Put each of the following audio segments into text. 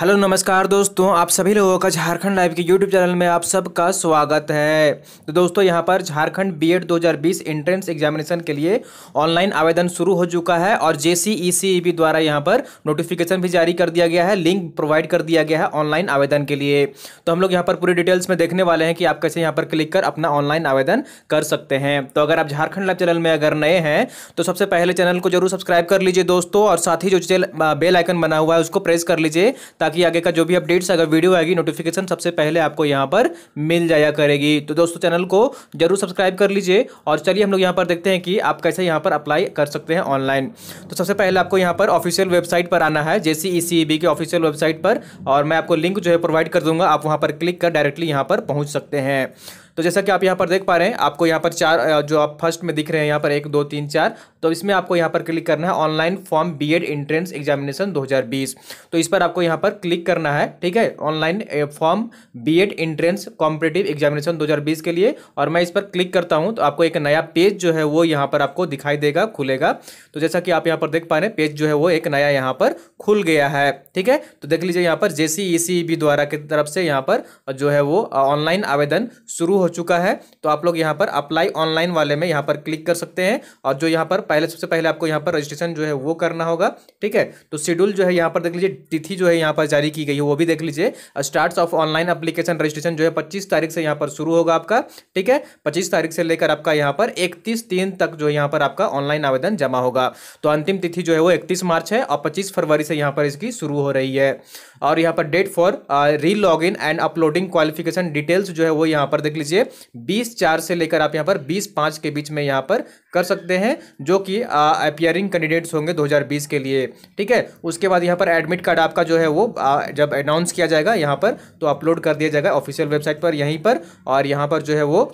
hello नमस्कार दोस्तों आप सभी लोगों का झारखंड लाइव के यूट्यूब चैनल में आप सबका स्वागत है तो दोस्तों यहां पर झारखंड बीएड 2020 एंट्रेंस एग्जामिनेशन के लिए ऑनलाइन आवेदन शुरू हो चुका है और जे सी e e द्वारा यहां पर नोटिफिकेशन भी जारी कर दिया गया है लिंक प्रोवाइड कर दिया गया है ऑनलाइन आवेदन के लिए तो हम लोग यहाँ पर पूरी डिटेल्स में देखने वाले हैं कि आप कैसे यहाँ पर क्लिक कर अपना ऑनलाइन आवेदन कर सकते हैं तो अगर आप झारखंड लाइव चैनल में अगर नए हैं तो सबसे पहले चैनल को जरूर सब्सक्राइब कर लीजिए दोस्तों और साथ ही जो बेल आइकन बना हुआ है उसको प्रेस कर लीजिए ताकि आगे का जो भी अपडेट्स अगर वीडियो आएगी नोटिफिकेशन सबसे पहले आपको यहाँ पर मिल जाया करेगी तो दोस्तों चैनल को जरूर सब्सक्राइब कर लीजिए और चलिए हम लोग यहाँ पर देखते हैं कि आप कैसे यहाँ पर अप्लाई कर सकते हैं ऑनलाइन तो सबसे पहले आपको यहाँ पर ऑफिशियल वेबसाइट पर आना है जे e e के ऑफिशियल वेबसाइट पर और मैं आपको लिंक जो है प्रोवाइड कर दूंगा आप वहाँ पर क्लिक कर डायरेक्टली यहाँ पर पहुँच सकते हैं तो जैसा कि आप यहाँ पर देख पा रहे हैं आपको यहाँ पर चार जो आप फर्स्ट में दिख रहे हैं यहाँ पर एक दो तीन चार तो इसमें आपको यहाँ पर क्लिक करना है online form B Ed entrance examination दो तो इस पर आपको यहाँ पर क्लिक करना है ठीक है online form B Ed entrance competitive examination दो के लिए और मैं इस पर क्लिक करता हूँ तो आपको एक नया पेज जो है वो यहाँ पर आपको दिखाई देगा खुलेगा तो जैसा कि आप यहाँ पर देख पा रहे हैं पेज जो है वो एक नया यहाँ पर खुल गया है ठीक है तो देख लीजिए यहाँ पर जे सी द्वारा की तरफ से यहाँ पर जो है वो ऑनलाइन आवेदन शुरू हो चुका है तो आप लोग यहाँ पर अप्लाई ऑनलाइन वाले में यहाँ पर क्लिक कर सकते हैं और जो यहाँ पर पहले सबसे पहले आपको यहाँ पर रजिस्ट्रेशन जो है वो करना होगा ठीक है तो शेड्यूल जो है यहाँ पर देख लीजिए तिथि जो है यहाँ पर जारी की गई है वो भी देख लीजिए start of online application registration जो है पच्चीस तारीख से यहाँ पर शुरू होगा आपका ठीक है पच्चीस तारीख से लेकर आपका यहाँ पर इकतीस तीन तक जो यहाँ पर आपका ऑनलाइन आवेदन जमा होगा तो अंतिम तिथि जो है वो इकतीस मार्च है और पच्चीस फरवरी से यहाँ पर इसकी शुरू हो रही है और यहाँ पर date for relog and uploading qualification details जो है वो यहाँ पर देख लीजिए लीजिए बीस चार से लेकर आप यहाँ पर बीस पाँच के बीच में यहाँ पर कर सकते हैं जो कि अपियरिंग कैंडिडेट्स होंगे 2020 के लिए ठीक है उसके बाद यहाँ पर एडमिट कार्ड आपका जो है वो आ, जब अनाउंस किया जाएगा यहाँ पर तो अपलोड कर दिया जाएगा ऑफिशियल वेबसाइट पर यहीं पर और यहाँ पर जो है वो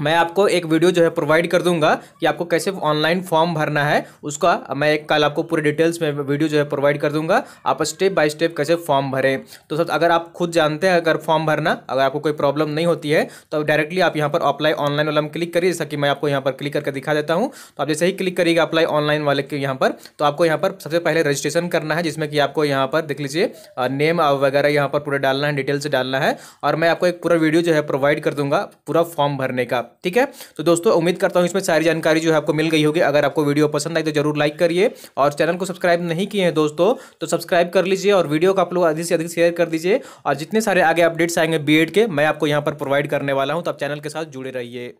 मैं आपको एक वीडियो जो है प्रोवाइड कर दूंगा कि आपको कैसे ऑनलाइन फॉर्म भरना है उसका मैं एक कल आपको पूरे डिटेल्स में वीडियो जो है प्रोवाइड कर दूंगा आप स्टेप बाय स्टेप कैसे फॉर्म भरें तो सर अगर आप खुद जानते हैं अगर फॉर्म भरना अगर आपको कोई प्रॉब्लम नहीं होती है तो डायरेक्टली आप यहाँ पर अप्लाई ऑनलाइन वाला क्लिक करिए जैसा कि मैं आपको यहाँ पर क्लिक करके दिखा देता हूँ तो आप जैसे ही क्लिक करिएगा अप्लाई ऑनलाइन वाले के यहाँ पर तो आपको यहाँ पर सबसे पहले रजिस्ट्रेशन करना है जिसमें कि आपको यहाँ पर देख लीजिए नेम वगैरह यहाँ पर पूरा डालना है डिटेल्स डालना है और मैं आपको एक पूरा वीडियो जो है प्रोवाइड कर दूंगा पूरा फॉर्म भरने का ठीक है तो दोस्तों उम्मीद करता हूँ इसमें सारी जानकारी जो है आपको मिल गई होगी अगर आपको वीडियो पसंद आई तो जरूर लाइक करिए और चैनल को सब्सक्राइब नहीं किए हैं दोस्तों तो सब्सक्राइब कर लीजिए और वीडियो को आप लोग अधिक से अधिक शेयर कर दीजिए और जितने सारे आगे अपडेट्स आएंगे बी के मैं आपको यहाँ पर प्रोवाइड करने वाला हूँ तो आप चैनल के साथ जुड़े रहिए